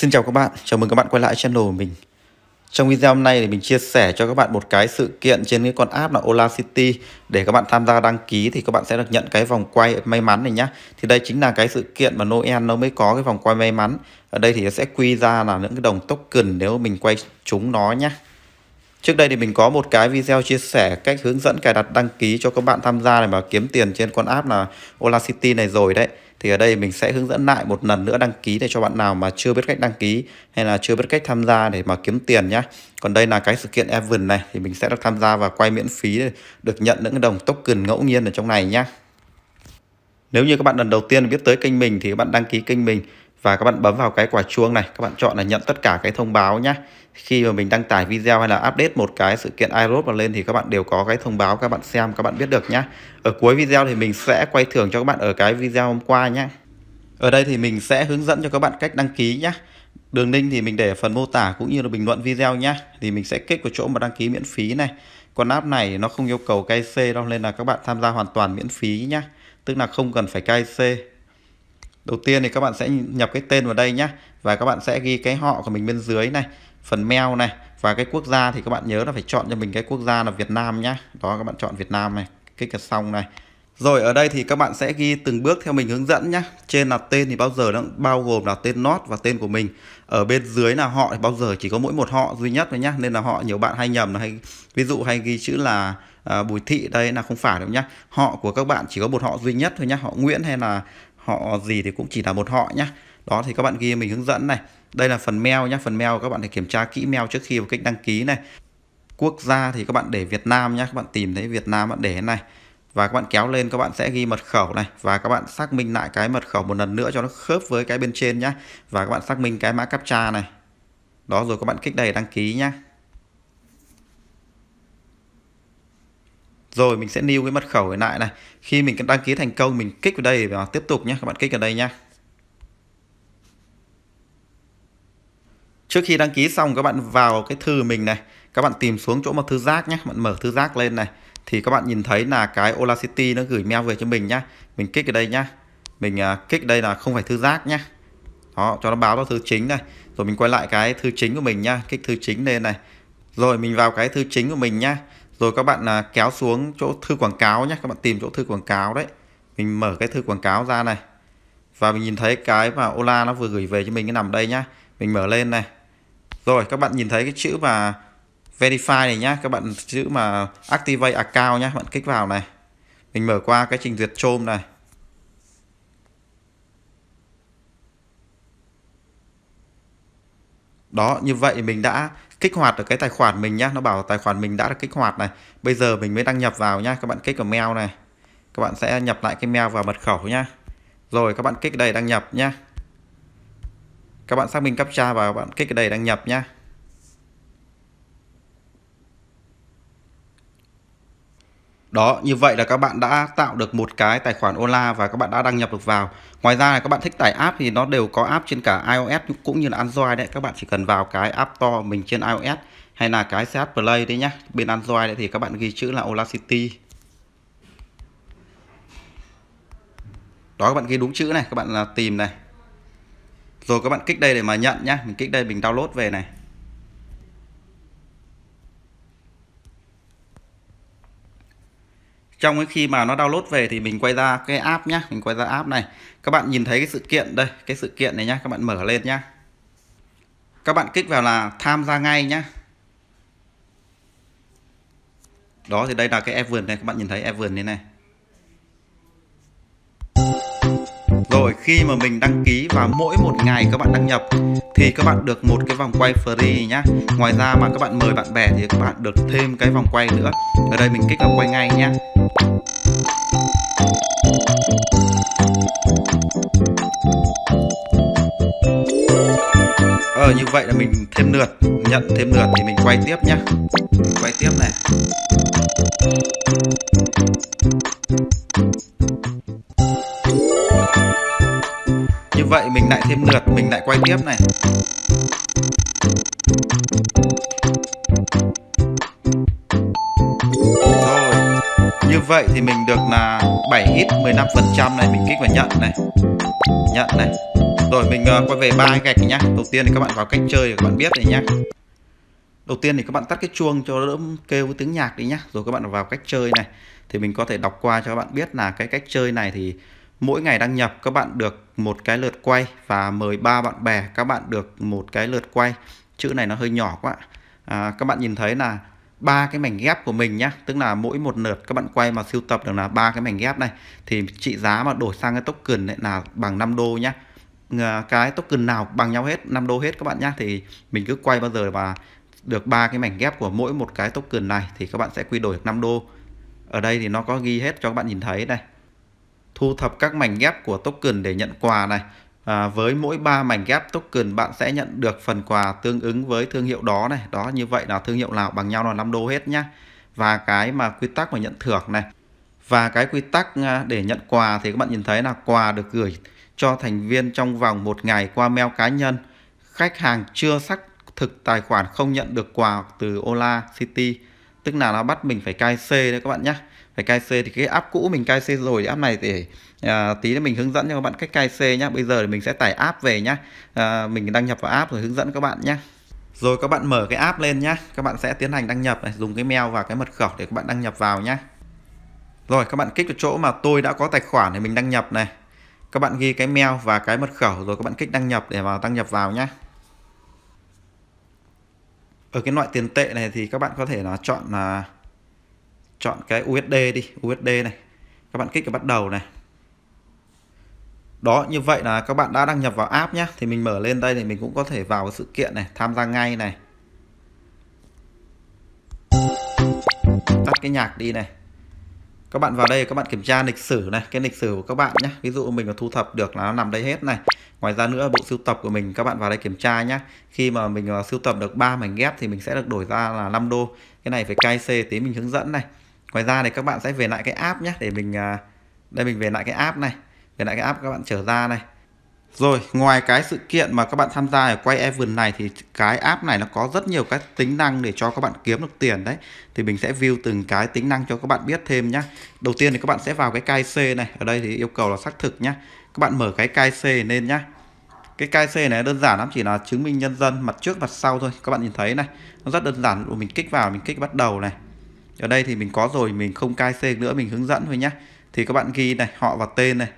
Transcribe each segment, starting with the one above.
Xin chào các bạn, chào mừng các bạn quay lại channel của mình Trong video hôm nay thì mình chia sẻ cho các bạn một cái sự kiện trên cái con app là Ola City Để các bạn tham gia đăng ký thì các bạn sẽ được nhận cái vòng quay may mắn này nhá Thì đây chính là cái sự kiện mà Noel nó mới có cái vòng quay may mắn Ở đây thì nó sẽ quy ra là những cái đồng token nếu mình quay chúng nó nhá Trước đây thì mình có một cái video chia sẻ cách hướng dẫn cài đặt đăng ký cho các bạn tham gia để mà kiếm tiền trên con app là Ola City này rồi đấy. Thì ở đây mình sẽ hướng dẫn lại một lần nữa đăng ký để cho bạn nào mà chưa biết cách đăng ký hay là chưa biết cách tham gia để mà kiếm tiền nhé. Còn đây là cái sự kiện event này thì mình sẽ được tham gia và quay miễn phí để được nhận những đồng token ngẫu nhiên ở trong này nhé. Nếu như các bạn lần đầu tiên biết tới kênh mình thì các bạn đăng ký kênh mình và các bạn bấm vào cái quả chuông này các bạn chọn là nhận tất cả cái thông báo nhé khi mà mình đăng tải video hay là update một cái sự kiện iRoad vào lên thì các bạn đều có cái thông báo các bạn xem các bạn biết được nhé ở cuối video thì mình sẽ quay thưởng cho các bạn ở cái video hôm qua nhé ở đây thì mình sẽ hướng dẫn cho các bạn cách đăng ký nhé đường link thì mình để ở phần mô tả cũng như là bình luận video nhé thì mình sẽ kích vào chỗ mà đăng ký miễn phí này còn app này nó không yêu cầu KC đâu nên là các bạn tham gia hoàn toàn miễn phí nhé tức là không cần phải KC Đầu tiên thì các bạn sẽ nhập cái tên vào đây nhé và các bạn sẽ ghi cái họ của mình bên dưới này, phần mail này và cái quốc gia thì các bạn nhớ là phải chọn cho mình cái quốc gia là Việt Nam nhé. Đó các bạn chọn Việt Nam này, kích vào xong này. Rồi ở đây thì các bạn sẽ ghi từng bước theo mình hướng dẫn nhé. Trên là tên thì bao giờ nó bao gồm là tên not và tên của mình. Ở bên dưới là họ thì bao giờ chỉ có mỗi một họ duy nhất thôi nhá. Nên là họ nhiều bạn hay nhầm là hay ví dụ hay ghi chữ là à, Bùi Thị đây là không phải đâu nhá. Họ của các bạn chỉ có một họ duy nhất thôi nhá. Họ Nguyễn hay là họ gì thì cũng chỉ là một họ nhá. đó thì các bạn ghi mình hướng dẫn này đây là phần mail nhá, phần mail các bạn phải kiểm tra kỹ mail trước khi vào cách đăng ký này quốc gia thì các bạn để Việt Nam nhá, các bạn tìm thấy Việt Nam bạn để này và các bạn kéo lên các bạn sẽ ghi mật khẩu này và các bạn xác minh lại cái mật khẩu một lần nữa cho nó khớp với cái bên trên nhá và các bạn xác minh cái mã captcha này đó rồi các bạn kích đầy đăng ký nhá. rồi mình sẽ lưu cái mật khẩu ở lại này khi mình đăng ký thành công mình kích vào đây và tiếp tục nhé các bạn kích vào đây nhé trước khi đăng ký xong các bạn vào cái thư mình này các bạn tìm xuống chỗ mà thư giác nhé bạn mở thư giác lên này thì các bạn nhìn thấy là cái Ola City nó gửi mail về cho mình nhá mình kích vào đây nhá mình à, kích đây là không phải thư giác nhá đó cho nó báo nó thư chính này rồi mình quay lại cái thư chính của mình nhá kích thư chính lên này rồi mình vào cái thư chính của mình nhá rồi các bạn à, kéo xuống chỗ thư quảng cáo nhé các bạn tìm chỗ thư quảng cáo đấy mình mở cái thư quảng cáo ra này và mình nhìn thấy cái mà Ola nó vừa gửi về cho mình cái nằm đây nhá mình mở lên này rồi các bạn nhìn thấy cái chữ mà verify này nhá các bạn chữ mà activate account nhá các bạn kích vào này mình mở qua cái trình duyệt chôm này đó như vậy mình đã kích hoạt được cái tài khoản mình nhá nó bảo tài khoản mình đã được kích hoạt này bây giờ mình mới đăng nhập vào nhá các bạn kích vào mail này các bạn sẽ nhập lại cái mail và mật khẩu nhá rồi các bạn kích đây đăng nhập nhá các bạn xác minh captcha và các bạn kích đây đăng nhập nhá Đó, như vậy là các bạn đã tạo được một cái tài khoản Ola và các bạn đã đăng nhập được vào. Ngoài ra là các bạn thích tải app thì nó đều có app trên cả iOS cũng như là Android đấy. Các bạn chỉ cần vào cái App Store mình trên iOS hay là cái CH Play đấy nhá. Bên Android đấy thì các bạn ghi chữ là Ola City. Đó các bạn ghi đúng chữ này, các bạn là tìm này. Rồi các bạn kích đây để mà nhận nhá. Mình kích đây mình download về này. trong cái khi mà nó download về thì mình quay ra cái app nhá mình quay ra app này các bạn nhìn thấy cái sự kiện đây cái sự kiện này nhá các bạn mở lên nhá các bạn kích vào là tham gia ngay nhá đó thì đây là cái e vườn này các bạn nhìn thấy e vườn như này rồi khi mà mình đăng ký và mỗi một ngày các bạn đăng nhập thì các bạn được một cái vòng quay free nhá ngoài ra mà các bạn mời bạn bè thì các bạn được thêm cái vòng quay nữa ở đây mình kích vào quay ngay nhá ờ như vậy là mình thêm lượt nhận thêm lượt thì mình quay tiếp nhá quay tiếp này vậy mình lại thêm lượt mình lại quay tiếp này rồi như vậy thì mình được là 7 x 15 phần trăm này mình kích vào nhận này nhận này rồi mình ờ, quay về ba gạch nhá đầu tiên thì các bạn vào cách chơi các bạn biết này nhá đầu tiên thì các bạn tắt cái chuông cho đỡ kêu với tiếng nhạc đi nhá rồi các bạn vào cách chơi này thì mình có thể đọc qua cho các bạn biết là cái cách chơi này thì mỗi ngày đăng nhập các bạn được một cái lượt quay và mời ba bạn bè các bạn được một cái lượt quay chữ này nó hơi nhỏ quá à, các bạn nhìn thấy là ba cái mảnh ghép của mình nhá tức là mỗi một lượt các bạn quay mà siêu tập được là ba cái mảnh ghép này thì trị giá mà đổi sang cái token này là bằng 5 đô nhá cái token nào bằng nhau hết 5 đô hết các bạn nhá thì mình cứ quay bao giờ và được ba cái mảnh ghép của mỗi một cái token này thì các bạn sẽ quy đổi 5 đô ở đây thì nó có ghi hết cho các bạn nhìn thấy đây thu thập các mảnh ghép của token để nhận quà này. À, với mỗi 3 mảnh ghép token bạn sẽ nhận được phần quà tương ứng với thương hiệu đó này. Đó như vậy là thương hiệu nào bằng nhau là 5 đô hết nhá. Và cái mà quy tắc mà nhận thưởng này. Và cái quy tắc à, để nhận quà thì các bạn nhìn thấy là quà được gửi cho thành viên trong vòng một ngày qua mail cá nhân. Khách hàng chưa xác thực tài khoản không nhận được quà từ Ola City. Tức là nó bắt mình phải cai C đấy các bạn nhé phải cai C thì cái app cũ mình cai C rồi app này để à, tí nữa mình hướng dẫn cho các bạn cách cai C nhá bây giờ thì mình sẽ tải app về nhá à, mình đăng nhập vào app rồi hướng dẫn các bạn nhá rồi các bạn mở cái app lên nhá các bạn sẽ tiến hành đăng nhập này dùng cái mail và cái mật khẩu để các bạn đăng nhập vào nhá rồi các bạn kích vào chỗ mà tôi đã có tài khoản thì mình đăng nhập này các bạn ghi cái mail và cái mật khẩu rồi các bạn kích đăng nhập để vào đăng nhập vào nhá ở cái loại tiền tệ này thì các bạn có thể là chọn là chọn cái USD đi USD này các bạn kích cái bắt đầu này đó như vậy là các bạn đã đăng nhập vào app nhé thì mình mở lên đây thì mình cũng có thể vào cái sự kiện này tham gia ngay này tắt cái nhạc đi này các bạn vào đây các bạn kiểm tra lịch sử này cái lịch sử của các bạn nhé ví dụ mình có thu thập được là nó nằm đây hết này ngoài ra nữa bộ sưu tập của mình các bạn vào đây kiểm tra nhé khi mà mình à, sưu tập được 3 mảnh ghép thì mình sẽ được đổi ra là 5 đô cái này phải cay xê tí mình hướng dẫn này ngoài ra thì các bạn sẽ về lại cái app nhé để mình à, đây mình về lại cái app này về lại cái app các bạn trở ra này rồi ngoài cái sự kiện mà các bạn tham gia ở quay event này thì cái app này nó có rất nhiều các tính năng để cho các bạn kiếm được tiền đấy thì mình sẽ view từng cái tính năng cho các bạn biết thêm nhé đầu tiên thì các bạn sẽ vào cái kyc này ở đây thì yêu cầu là xác thực nhá các bạn mở cái kyc lên nhá cái kyc này đơn giản lắm chỉ là chứng minh nhân dân mặt trước mặt sau thôi các bạn nhìn thấy này nó rất đơn giản mình kích vào mình kích bắt đầu này ở đây thì mình có rồi mình không cai c nữa mình hướng dẫn thôi nhé thì các bạn ghi này họ và tên này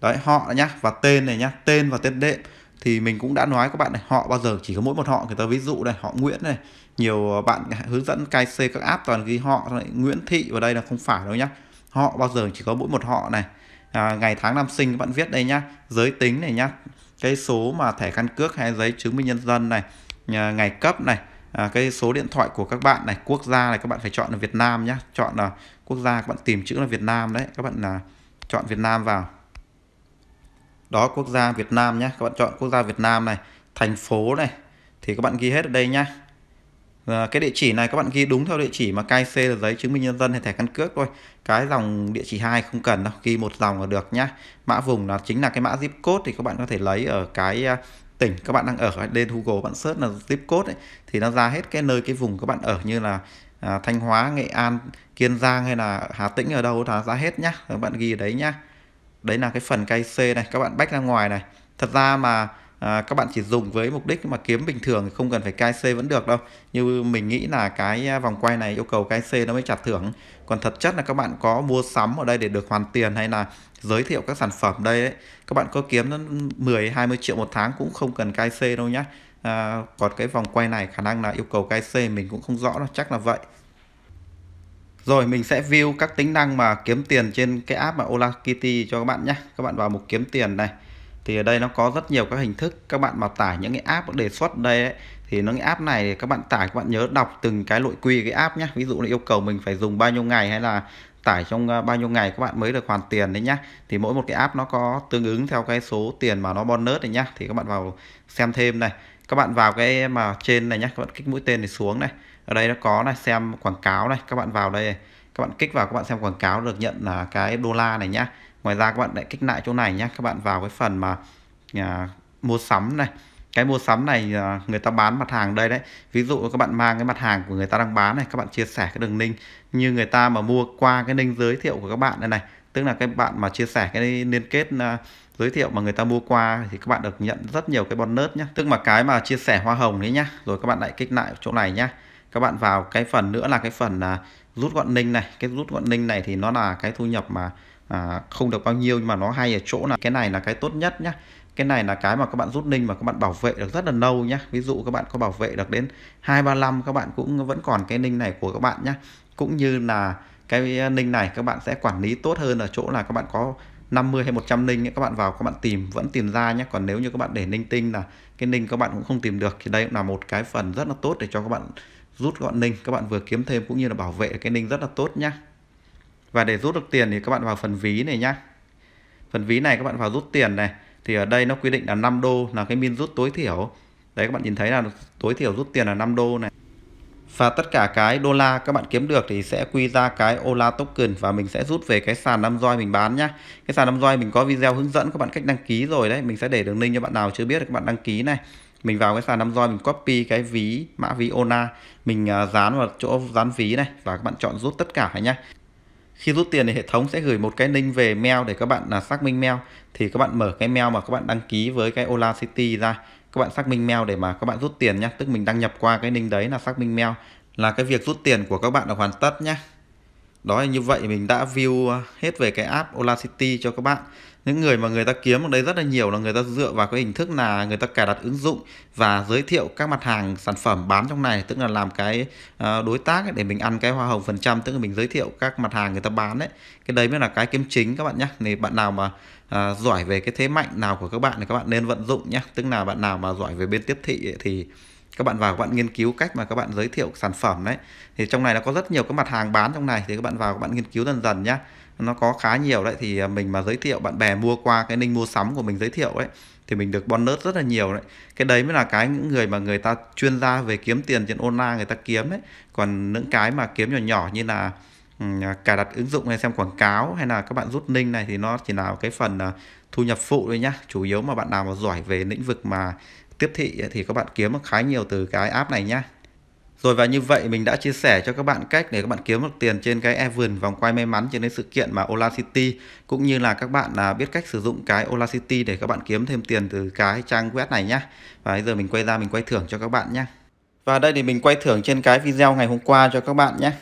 đấy họ nhá và tên này nhá tên và tên đệm thì mình cũng đã nói các bạn này họ bao giờ chỉ có mỗi một họ người ta ví dụ này họ Nguyễn này nhiều bạn hướng dẫn cai c các app toàn ghi họ lại Nguyễn Thị vào đây là không phải đâu nhá họ bao giờ chỉ có mỗi một họ này à, ngày tháng năm sinh các bạn viết đây nhá giới tính này nhá cái số mà thẻ căn cước hay giấy chứng minh nhân dân này à, ngày cấp này à, cái số điện thoại của các bạn này quốc gia này các bạn phải chọn là Việt Nam nhé chọn là quốc gia các bạn tìm chữ là Việt Nam đấy các bạn là chọn Việt Nam vào đó quốc gia Việt Nam nhé các bạn chọn quốc gia Việt Nam này thành phố này thì các bạn ghi hết ở đây nhá à, cái địa chỉ này các bạn ghi đúng theo địa chỉ mà KC là giấy chứng minh nhân dân hay thẻ căn cước thôi cái dòng địa chỉ hai không cần đâu ghi một dòng là được nhá mã vùng là chính là cái mã zip code thì các bạn có thể lấy ở cái à, tỉnh các bạn đang ở lên Google bạn search là zip code ấy, thì nó ra hết cái nơi cái vùng các bạn ở như là à, Thanh Hóa, Nghệ An, Kiên Giang hay là Hà Tĩnh ở đâu nó ra hết nhá các bạn ghi ở đấy nhá đấy là cái phần cây C này các bạn bách ra ngoài này thật ra mà à, các bạn chỉ dùng với mục đích mà kiếm bình thường thì không cần phải cai C vẫn được đâu như mình nghĩ là cái à, vòng quay này yêu cầu cai C nó mới trả thưởng còn thật chất là các bạn có mua sắm ở đây để được hoàn tiền hay là giới thiệu các sản phẩm đây ấy, các bạn có kiếm 10 20 triệu một tháng cũng không cần cai C đâu nhé à, còn cái vòng quay này khả năng là yêu cầu cai C mình cũng không rõ đâu chắc là vậy rồi mình sẽ view các tính năng mà kiếm tiền trên cái app mà Ola Kitty cho các bạn nhé. Các bạn vào mục kiếm tiền này thì ở đây nó có rất nhiều các hình thức các bạn mà tải những cái app đề xuất đây ấy, thì những cái app này các bạn tải các bạn nhớ đọc từng cái nội quy cái app nhé ví dụ là yêu cầu mình phải dùng bao nhiêu ngày hay là tải trong ờ, bao nhiêu ngày các bạn mới được hoàn tiền đấy nhá thì mỗi một cái app nó có tương ứng theo cái số tiền mà nó bonus đấy nhá thì các bạn vào xem thêm này các bạn vào cái mà trên này nhá các bạn kích mũi tên này xuống này ở đây nó có này xem quảng cáo này các bạn vào đây các bạn kích vào các bạn xem quảng cáo được nhận là cái đô la này nhá ngoài ra các bạn lại kích lại chỗ này nhé các bạn vào cái phần mà à, mua sắm này cái mua sắm này à, người ta bán mặt hàng đây đấy ví dụ các bạn mang cái mặt hàng của người ta đang bán này các bạn chia sẻ cái đường link như người ta mà mua qua cái link giới thiệu của các bạn đây này tức là cái bạn mà chia sẻ cái liên kết à, giới thiệu mà người ta mua qua thì các bạn được nhận rất nhiều cái bonus nhé tức mà cái mà chia sẻ hoa hồng đấy nhá rồi các bạn lại kích lại chỗ này nhá các bạn vào cái phần nữa là cái phần à, rút gọn link này cái rút gọn link này thì nó là cái thu nhập mà à, không được bao nhiêu nhưng mà nó hay ở chỗ là cái này là cái tốt nhất nhá cái này là cái mà các bạn rút ninh mà các bạn bảo vệ được rất là lâu nhá ví dụ các bạn có bảo vệ được đến hai ba năm, các bạn cũng vẫn còn cái ninh này của các bạn nhá cũng như là cái ninh này các bạn sẽ quản lý tốt hơn ở chỗ là các bạn có 50 hay 100 ninh các bạn vào các bạn tìm vẫn tìm ra nhé còn nếu như các bạn để ninh tinh là cái ninh các bạn cũng không tìm được thì đây cũng là một cái phần rất là tốt để cho các bạn rút gọn ninh các bạn vừa kiếm thêm cũng như là bảo vệ cái ninh rất là tốt nhá và để rút được tiền thì các bạn vào phần ví này nhá phần ví này các bạn vào rút tiền này thì ở đây nó quy định là 5 đô là cái min rút tối thiểu đấy các bạn nhìn thấy là tối thiểu rút tiền là 5 đô này và tất cả cái đô la các bạn kiếm được thì sẽ quy ra cái Ola token và mình sẽ rút về cái sàn năm roi mình bán nhá. Cái sàn năm roi mình có video hướng dẫn các bạn cách đăng ký rồi đấy, mình sẽ để đường link cho bạn nào chưa biết thì các bạn đăng ký này. Mình vào cái sàn năm roi mình copy cái ví mã ví ona mình à, dán vào chỗ dán ví này và các bạn chọn rút tất cả nhá khi rút tiền thì hệ thống sẽ gửi một cái link về mail để các bạn là xác minh mail thì các bạn mở cái mail mà các bạn đăng ký với cái Ola City ra các bạn xác minh mail để mà các bạn rút tiền nhé tức mình đăng nhập qua cái link đấy là xác minh mail là cái việc rút tiền của các bạn đã hoàn tất nhé đó như vậy mình đã view à, hết về cái app Ola City cho các bạn những người mà người ta kiếm ở đấy rất là nhiều là người ta dựa vào cái hình thức là người ta cài đặt ứng dụng và giới thiệu các mặt hàng sản phẩm bán trong này tức là làm cái ờ, đối tác để mình ăn cái hoa hồng phần trăm tức là mình giới thiệu các mặt hàng người ta bán đấy cái đấy mới là cái kiếm chính các bạn nhé thì bạn nào mà ờ, giỏi về cái thế mạnh nào của các bạn thì các bạn nên vận dụng nhé tức là bạn nào mà giỏi về bên tiếp thị thì các bạn vào các bạn nghiên cứu cách mà các bạn giới thiệu sản phẩm đấy thì trong này nó có rất nhiều các mặt hàng bán trong này thì các bạn vào các bạn nghiên cứu dần dần nhá nó có khá nhiều đấy thì à, mình mà giới thiệu bạn bè mua qua cái link mua sắm của mình giới thiệu ấy thì mình được bonus rất là nhiều đấy cái đấy mới là cái những người mà người ta chuyên gia về kiếm tiền trên online người ta kiếm ấy còn những cái mà kiếm nhỏ nhỏ như là ừ, à, cài đặt ứng dụng hay xem quảng cáo hay là các bạn rút link này thì nó chỉ là cái phần à, thu nhập phụ thôi nhá chủ yếu mà bạn nào mà giỏi về lĩnh vực mà tiếp thị thì các bạn kiếm được khá nhiều từ cái app này nhá. Rồi và như vậy mình đã chia sẻ cho các bạn cách để các bạn kiếm được tiền trên cái event vòng quay may mắn trên cái sự kiện mà Ola City cũng như là các bạn là biết cách sử dụng cái Ola City để các bạn kiếm thêm tiền từ cái trang web này nhá. Và bây giờ mình quay ra mình quay thưởng cho các bạn nhá. Và đây thì mình quay thưởng trên cái video ngày hôm qua cho các bạn nhé.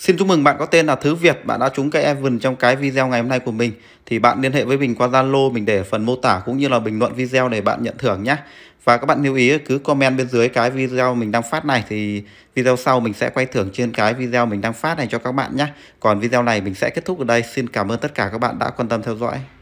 Xin chúc mừng bạn có tên là Thứ Việt, bạn đã trúng cây Evan trong cái video ngày hôm nay của mình. Thì bạn liên hệ với mình qua Zalo, mình để phần mô tả cũng như là bình luận video để bạn nhận thưởng nhé. Và các bạn lưu ý cứ comment bên dưới cái video mình đang phát này thì video sau mình sẽ quay thưởng trên cái video mình đang phát này cho các bạn nhé. Còn video này mình sẽ kết thúc ở đây. Xin cảm ơn tất cả các bạn đã quan tâm theo dõi.